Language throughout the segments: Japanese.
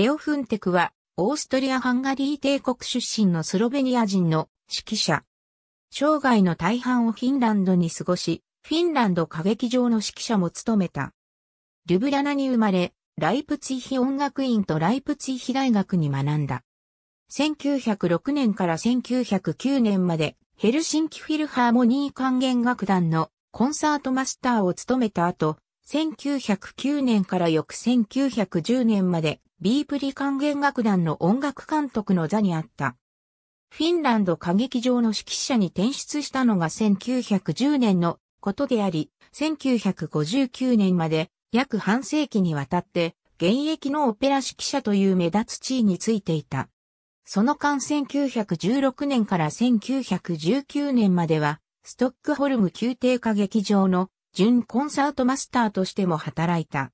レオ・フンテクは、オーストリア・ハンガリー帝国出身のスロベニア人の指揮者。生涯の大半をフィンランドに過ごし、フィンランド歌劇場の指揮者も務めた。ルブラナに生まれ、ライプツィヒ音楽院とライプツィヒ大学に学んだ。1906年から1909年まで、ヘルシンキフィルハーモニー管弦楽団のコンサートマスターを務めた後、1909年から翌1910年まで、ビープリ管弦楽団の音楽監督の座にあった。フィンランド歌劇場の指揮者に転出したのが1910年のことであり、1959年まで約半世紀にわたって現役のオペラ指揮者という目立つ地位についていた。その間1916年から1919年までは、ストックホルム宮廷歌劇場の準コンサートマスターとしても働いた。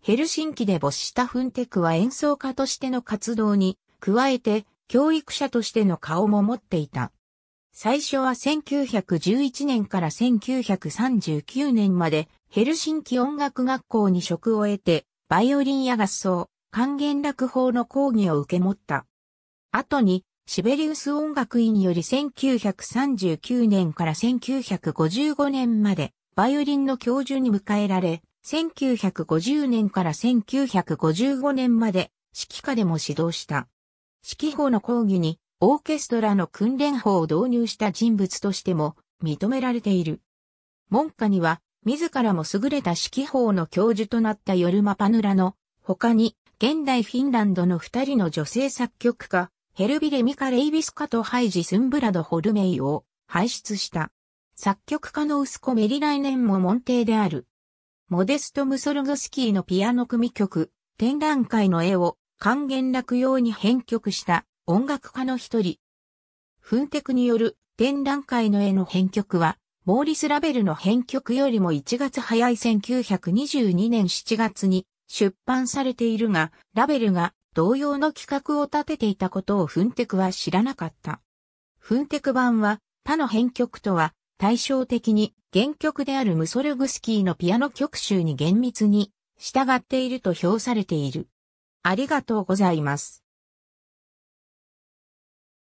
ヘルシンキで没したフンテクは演奏家としての活動に、加えて教育者としての顔も持っていた。最初は1911年から1939年までヘルシンキ音楽学校に職を得て、バイオリンや合奏、管弦楽法の講義を受け持った。後に、シベリウス音楽院より1939年から1955年まで、バイオリンの教授に迎えられ、1950年から1955年まで指揮下でも指導した。指揮法の講義にオーケストラの訓練法を導入した人物としても認められている。門下には自らも優れた指揮法の教授となったヨルマ・パヌラの他に現代フィンランドの二人の女性作曲家ヘルビレ・ミカ・レイビスカとハイジ・スンブラド・ホルメイを輩出した。作曲家の息子メリライネンも門弟である。モデスト・ムソルグスキーのピアノ組曲、展覧会の絵を還元落用に編曲した音楽家の一人。フンテクによる展覧会の絵の編曲は、モーリス・ラベルの編曲よりも1月早い1922年7月に出版されているが、ラベルが同様の企画を立てていたことをフンテクは知らなかった。フンテク版は他の編曲とは対照的に原曲であるムソルグスキーのピアノ曲集に厳密に従っていると評されている。ありがとうございます。